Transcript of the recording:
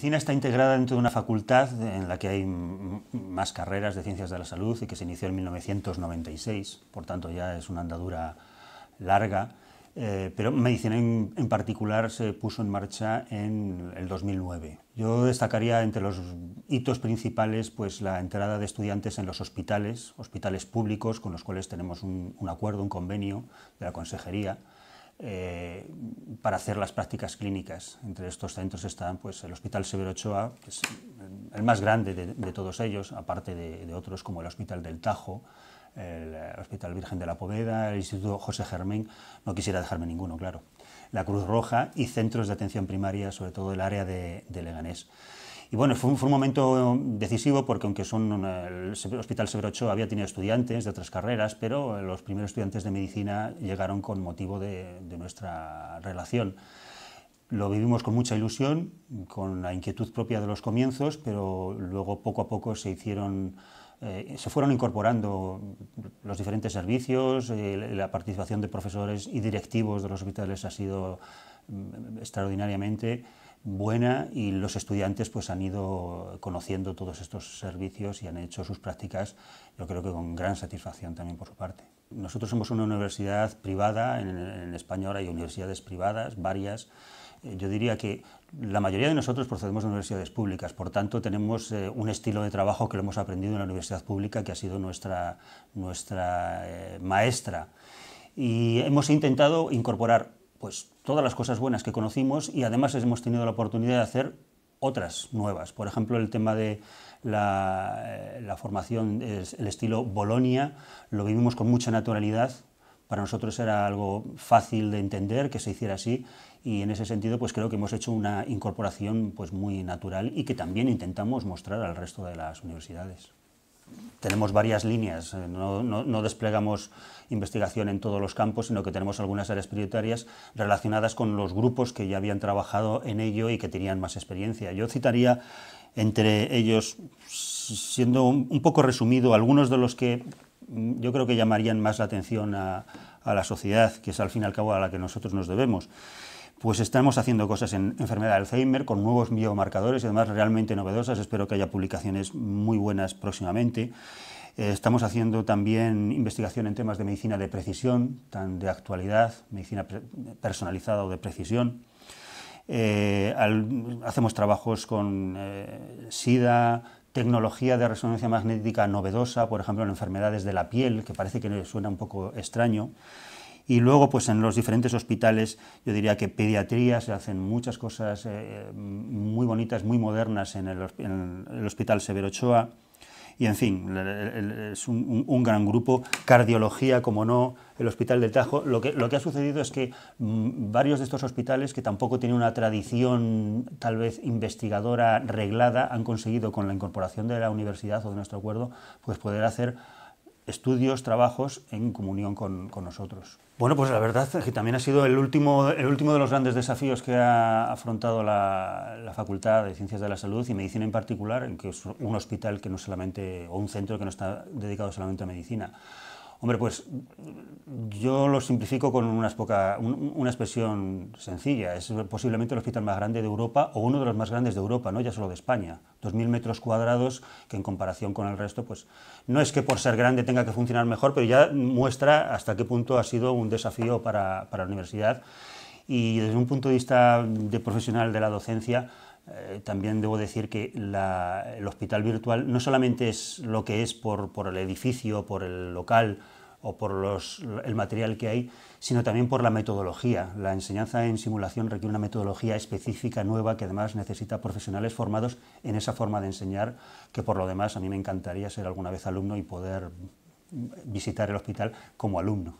medicina está integrada dentro de una facultad en la que hay más carreras de ciencias de la salud y que se inició en 1996, por tanto ya es una andadura larga, eh, pero medicina en, particular se puso en marcha en el 2009. Yo destacaría entre los hitos principales pues, la entrada de estudiantes en los hospitales, hospitales públicos con los cuales tenemos un acuerdo, un convenio de la consejería eh, para hacer las prácticas clínicas. Entre estos centros están pues, el Hospital Severo Ochoa, que es el más grande de, todos ellos, aparte de, otros como el Hospital del Tajo, el eh, Hospital Virgen de la Poveda, el Instituto José Germán, no quisiera dejarme ninguno, claro, la Cruz Roja y centros de atención primaria, sobre todo el área de Leganés. Y bueno, fue un, momento decisivo porque aunque son eh, el Hospital Severo Ochoa había tenido estudiantes de otras carreras, pero eh, los primeros estudiantes de medicina llegaron con motivo de, nuestra relación lo vivimos con mucha ilusión, con la inquietud propia de los comienzos, pero luego poco a poco se hicieron, eh, se fueron incorporando los diferentes servicios, la participación de profesores y directivos de los hospitales ha sido mm, extraordinariamente buena y los estudiantes pues han ido conociendo todos estos servicios y han hecho sus prácticas yo creo que con gran satisfacción también por su parte. Nosotros somos una universidad privada, en, en España ahora hay universidades privadas, varias, eh, yo diría que la mayoría de nosotros procedemos de universidades públicas, por tanto tenemos eh, un estilo de trabajo que lo hemos aprendido en la universidad pública que ha sido nuestra, nuestra eh, maestra. Y hemos intentado incorporar pues todas las cosas buenas que conocimos y además hemos tenido la oportunidad de hacer otras nuevas. Por ejemplo, el tema de la, eh, formación, el estilo Bolonia, lo vivimos con mucha naturalidad. Para nosotros era algo fácil de entender que se hiciera así y en ese sentido pues creo que hemos hecho una incorporación pues muy natural y que también intentamos mostrar al resto de las universidades tenemos varias líneas, eh, no, desplegamos investigación en todos los campos, sino que tenemos algunas áreas prioritarias relacionadas con los grupos que ya habían trabajado en ello y que tenían más experiencia. Yo citaría entre ellos, siendo un poco resumido, algunos de los que mm, yo creo que llamarían más la atención a la sociedad, que es al fin y al cabo a la que nosotros nos debemos pues estamos haciendo cosas en enfermedad de Alzheimer con nuevos biomarcadores y además realmente novedosas. Espero que haya publicaciones muy buenas próximamente. Eh, estamos haciendo también investigación en temas de medicina de precisión, tan de actualidad, medicina personalizada o de precisión. Eh, hacemos trabajos con eh, SIDA, tecnología de resonancia magnética novedosa, por ejemplo, en enfermedades de la piel, que parece que suena un poco extraño. Y luego, pues en los diferentes hospitales, yo diría que pediatría, se hacen muchas cosas eh, muy bonitas, muy modernas en el, Hospital Severo Ochoa. Y en fin, es un, gran grupo. Cardiología, como no, el Hospital del Tajo. Lo que, lo que ha sucedido es que mm, varios de estos hospitales, que tampoco tienen una tradición tal vez investigadora reglada, han conseguido con la incorporación de la universidad o de nuestro acuerdo, pues poder hacer estudios, trabajos en comunión con, nosotros. Bueno, pues la verdad es que también ha sido el último, de los grandes desafíos que ha afrontado la, Facultad de Ciencias de la Salud y Medicina en particular, que es un hospital que no solamente, o un centro que no está dedicado solamente a medicina. Hombre, pues yo lo simplifico con unas una expresión sencilla. Es posiblemente el hospital más grande de Europa o uno de los más grandes de Europa, no ya solo de España. 2.000 metros cuadrados que en comparación con el resto, pues no es que por ser grande tenga que funcionar mejor, pero ya muestra hasta qué punto ha sido un desafío para, para la universidad. Y desde un punto de vista de profesional de la docencia, eh, también debo decir que el hospital virtual no solamente es lo que es por, el edificio, por el local o por el material que hay, sino también por la metodología. La enseñanza en simulación requiere una metodología específica, nueva, que además necesita profesionales formados en esa forma de enseñar, que por lo demás a mí me encantaría ser alguna vez alumno y poder visitar el hospital como alumno.